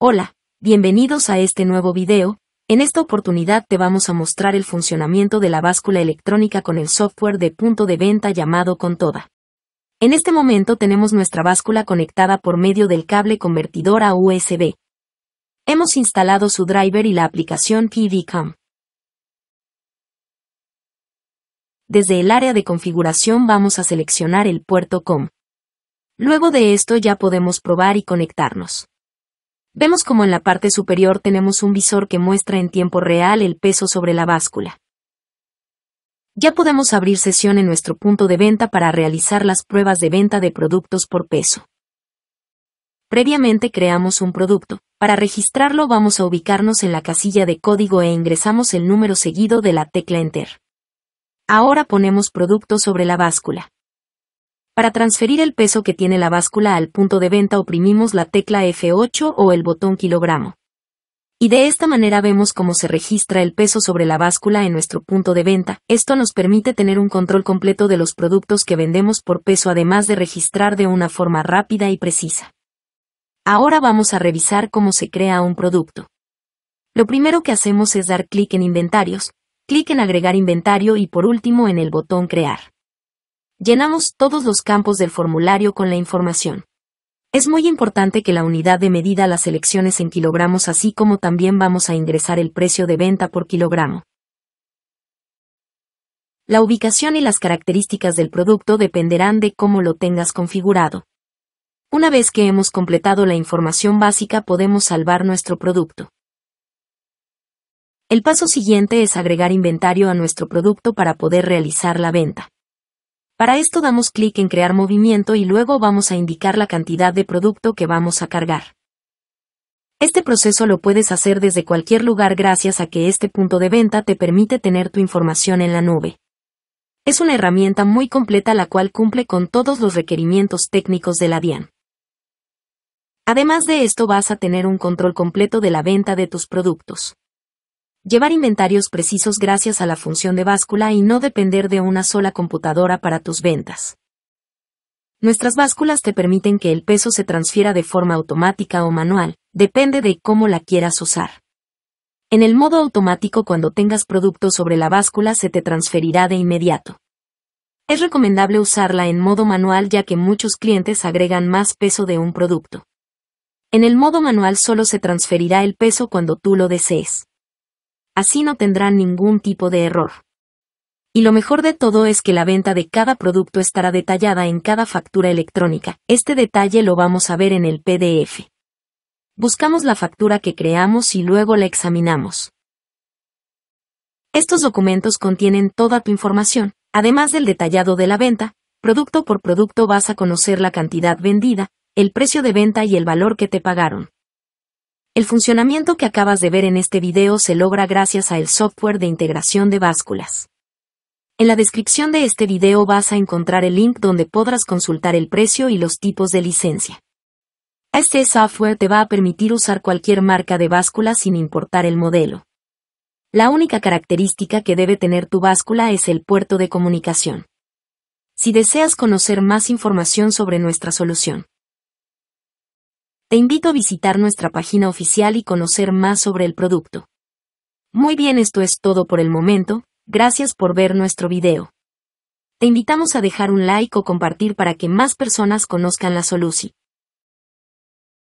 Hola, bienvenidos a este nuevo video, en esta oportunidad te vamos a mostrar el funcionamiento de la báscula electrónica con el software de punto de venta llamado Contoda. En este momento tenemos nuestra báscula conectada por medio del cable convertidor a USB. Hemos instalado su driver y la aplicación PVCam. Desde el área de configuración vamos a seleccionar el puerto COM. Luego de esto ya podemos probar y conectarnos. Vemos como en la parte superior tenemos un visor que muestra en tiempo real el peso sobre la báscula. Ya podemos abrir sesión en nuestro punto de venta para realizar las pruebas de venta de productos por peso. Previamente creamos un producto. Para registrarlo vamos a ubicarnos en la casilla de código e ingresamos el número seguido de la tecla Enter. Ahora ponemos producto sobre la báscula. Para transferir el peso que tiene la báscula al punto de venta oprimimos la tecla F8 o el botón kilogramo. Y de esta manera vemos cómo se registra el peso sobre la báscula en nuestro punto de venta. Esto nos permite tener un control completo de los productos que vendemos por peso además de registrar de una forma rápida y precisa. Ahora vamos a revisar cómo se crea un producto. Lo primero que hacemos es dar clic en Inventarios, clic en Agregar inventario y por último en el botón Crear llenamos todos los campos del formulario con la información. Es muy importante que la unidad de medida las selecciones en kilogramos así como también vamos a ingresar el precio de venta por kilogramo. La ubicación y las características del producto dependerán de cómo lo tengas configurado. Una vez que hemos completado la información básica podemos salvar nuestro producto. El paso siguiente es agregar inventario a nuestro producto para poder realizar la venta. Para esto damos clic en crear movimiento y luego vamos a indicar la cantidad de producto que vamos a cargar. Este proceso lo puedes hacer desde cualquier lugar gracias a que este punto de venta te permite tener tu información en la nube. Es una herramienta muy completa la cual cumple con todos los requerimientos técnicos de la DIAN. Además de esto vas a tener un control completo de la venta de tus productos llevar inventarios precisos gracias a la función de báscula y no depender de una sola computadora para tus ventas. Nuestras básculas te permiten que el peso se transfiera de forma automática o manual, depende de cómo la quieras usar. En el modo automático cuando tengas producto sobre la báscula se te transferirá de inmediato. Es recomendable usarla en modo manual ya que muchos clientes agregan más peso de un producto. En el modo manual solo se transferirá el peso cuando tú lo desees así no tendrán ningún tipo de error. Y lo mejor de todo es que la venta de cada producto estará detallada en cada factura electrónica. Este detalle lo vamos a ver en el PDF. Buscamos la factura que creamos y luego la examinamos. Estos documentos contienen toda tu información, además del detallado de la venta, producto por producto vas a conocer la cantidad vendida, el precio de venta y el valor que te pagaron. El funcionamiento que acabas de ver en este video se logra gracias a el software de integración de básculas. En la descripción de este video vas a encontrar el link donde podrás consultar el precio y los tipos de licencia. Este software te va a permitir usar cualquier marca de báscula sin importar el modelo. La única característica que debe tener tu báscula es el puerto de comunicación. Si deseas conocer más información sobre nuestra solución, te invito a visitar nuestra página oficial y conocer más sobre el producto. Muy bien, esto es todo por el momento, gracias por ver nuestro video. Te invitamos a dejar un like o compartir para que más personas conozcan la solución.